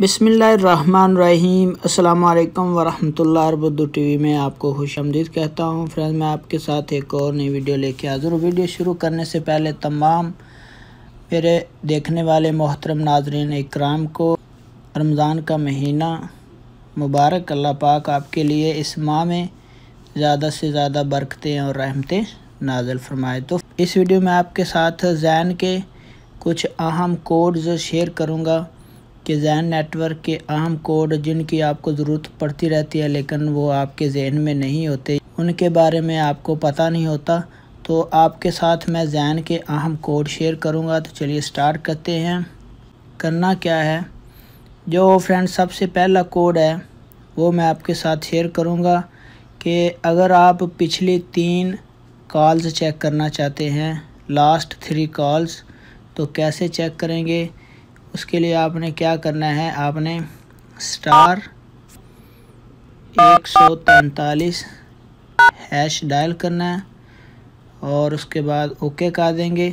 बिसमीम् अल्लाम वरहमल वरबू T V में आपको खुश आमदीद कहता हूँ फ्रेंड मैं आपके साथ एक और नई वीडियो लेके हाजिर हूँ वीडियो शुरू करने से पहले तमाम मेरे देखने वाले मोहतरम नाजरीन इक्राम को रमज़ान का महीना मुबारक अल्लाह पाक आपके लिए इस माह में ज़्यादा से ज़्यादा बरकतें और रहमतें नाजल फरमाए तो इस वीडियो में आपके साथ जैन के कुछ अहम कोड्स शेयर करूँगा कि जैन नेटवर्क के अहम कोड जिनकी आपको ज़रूरत पड़ती रहती है लेकिन वो आपके जहन में नहीं होते उनके बारे में आपको पता नहीं होता तो आपके साथ मैं जैन के अहम कोड शेयर करूँगा तो चलिए स्टार्ट करते हैं करना क्या है जो फ्रेंड सबसे पहला कोड है वो मैं आपके साथ शेयर करूँगा कि अगर आप पिछली तीन कॉल्स चेक करना चाहते हैं लास्ट थ्री कॉल्स तो कैसे चेक करेंगे उसके लिए आपने क्या करना है आपने स्टार एक सौ तैंतालीस हैश डायल करना है और उसके बाद ओके कर देंगे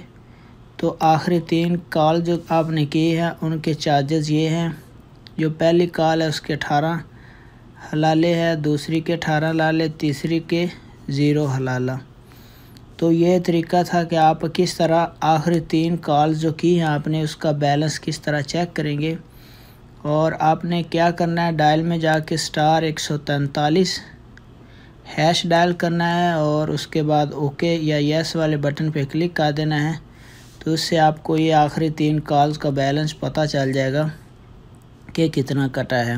तो आखिरी तीन कॉल जो आपने की हैं उनके चार्जेस ये हैं जो पहली कॉल है उसके अठारह हलाले है दूसरी के अठारह लाले तीसरी के ज़ीरो हलाला तो ये तरीका था कि आप किस तरह आखिरी तीन कॉल जो की हैं आपने उसका बैलेंस किस तरह चेक करेंगे और आपने क्या करना है डायल में जाके स्टार एक सौ तैंतालीस हैश डायल करना है और उसके बाद ओके या यस वाले बटन पे क्लिक कर देना है तो उससे आपको ये आखिरी तीन कॉल्स का बैलेंस पता चल जाएगा कि कितना कटा है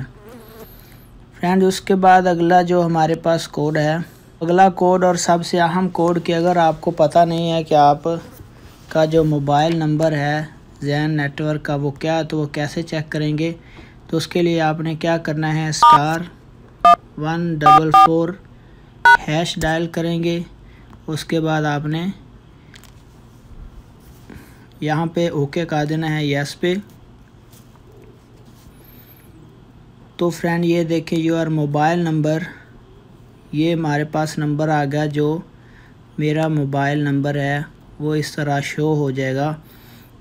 फ्रेंड उसके बाद अगला जो हमारे पास कोड है अगला कोड और सबसे अहम कोड कि अगर आपको पता नहीं है कि आप का जो मोबाइल नंबर है जैन नेटवर्क का वो क्या है तो वो कैसे चेक करेंगे तो उसके लिए आपने क्या करना है star one double four hash dial करेंगे उसके बाद आपने यहाँ पे ओके कर देना है यस पे तो फ्रेंड ये देखें योर मोबाइल नंबर ये हमारे पास नंबर आ गया जो मेरा मोबाइल नंबर है वो इस तरह शो हो जाएगा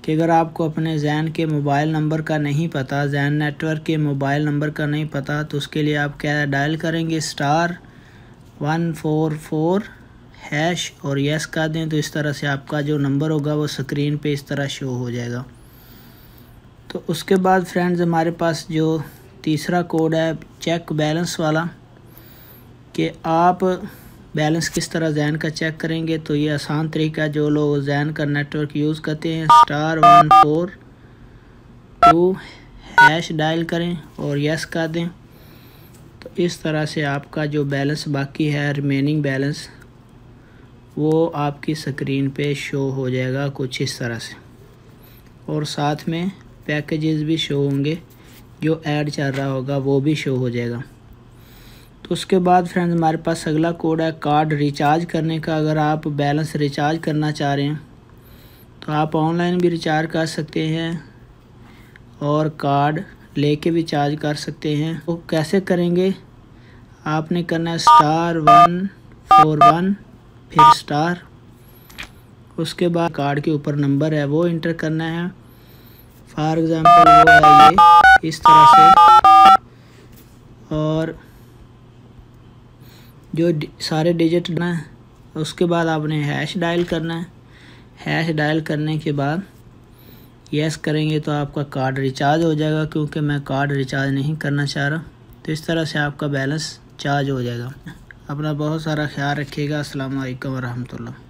कि अगर आपको अपने जैन के मोबाइल नंबर का नहीं पता जैन नेटवर्क के मोबाइल नंबर का नहीं पता तो उसके लिए आप क्या डायल करेंगे star one four four hash और यस कर दें तो इस तरह से आपका जो नंबर होगा वो स्क्रीन पे इस तरह शो हो जाएगा तो उसके बाद फ्रेंड्स हमारे पास जो तीसरा कोड है चेक बैलेंस वाला कि आप बैलेंस किस तरह जैन का चेक करेंगे तो ये आसान तरीका जो लोग जैन का नेटवर्क यूज़ करते हैं star one four two hash dial करें और यस कर दें तो इस तरह से आपका जो बैलेंस बाकी है रिमेनिंग बैलेंस वो आपकी स्क्रीन पे शो हो जाएगा कुछ इस तरह से और साथ में पैकेजेस भी शो होंगे जो ऐड चल रहा होगा वो भी शो हो जाएगा तो उसके बाद फ्रेंड्स हमारे पास अगला कोड है कार्ड रिचार्ज करने का अगर आप बैलेंस रिचार्ज करना चाह रहे हैं तो आप ऑनलाइन भी रिचार्ज कर सकते हैं और कार्ड लेके भी चार्ज कर सकते हैं तो कैसे करेंगे आपने करना है स्टार वन फोर वन फिर स्टार उसके बाद कार्ड के ऊपर नंबर है वो इंटर करना है फॉर एग्ज़ाम्पल वो है ये इस तरह से और जो सारे डिजिट ना उसके बाद आपने हैश डायल करना है हैश डायल करने के बाद यस करेंगे तो आपका कार्ड रिचार्ज हो जाएगा क्योंकि मैं कार्ड रिचार्ज नहीं करना चाह रहा तो इस तरह से आपका बैलेंस चार्ज हो जाएगा अपना बहुत सारा ख्याल रखिएगा असल वरहमल